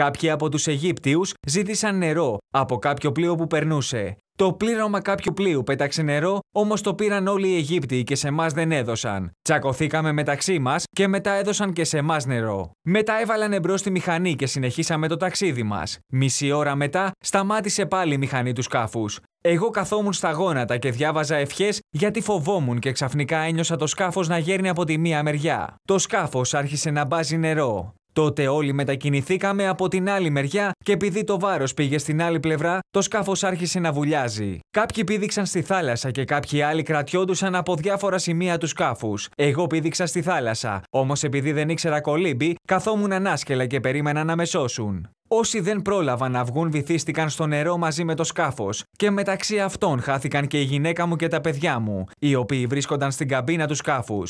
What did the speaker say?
Κάποιοι από τους Αιγύπτιους ζήτησαν νερό από κάποιο πλοίο που περνούσε. Το πλήρωμα κάποιου πλοίου πέταξε νερό, όμως το πήραν όλοι οι Αιγύπτιοι και σε εμάς δεν έδωσαν. Τσακωθήκαμε μεταξύ μας και μετά έδωσαν και σε εμάς νερό. Μετά έβαλαν εμπρός τη μηχανή και συνεχίσαμε το ταξίδι μας. Μισή ώρα μετά σταμάτησε πάλι η μηχανή τους σκάφους. Εγώ καθόμουν στα γόνατα και διάβαζα ευχές γιατί φοβόμουν και ξαφνικά ένιωσα το σκάφος να γέρνει από τη μία μεριά. Το σκάφος άρχισε να μπάζει νερό. Τότε όλοι μετακινηθήκαμε από την άλλη μεριά και επειδή το βάρος πήγε στην άλλη πλευρά, το σκάφος άρχισε να βουλιάζει. Κάποιοι πήδηξαν στη θάλασσα και κάποιοι άλλοι κρατιόντουσαν από διάφορα σημεία τους σκάφους. Εγώ πήδηξα στη θάλασσα, όμως επειδή δεν ήξερα κολύμπι, καθόμουν ανάσκελα και περίμενα να με σώσουν. Όσοι δεν πρόλαβαν να βγουν βυθίστηκαν στο νερό μαζί με το σκάφος, και μεταξύ αυτών χάθηκαν και η γυναίκα μου και τα παιδιά μου, οι οποίοι βρίσκονταν στην καμπίνα τους σκάφους.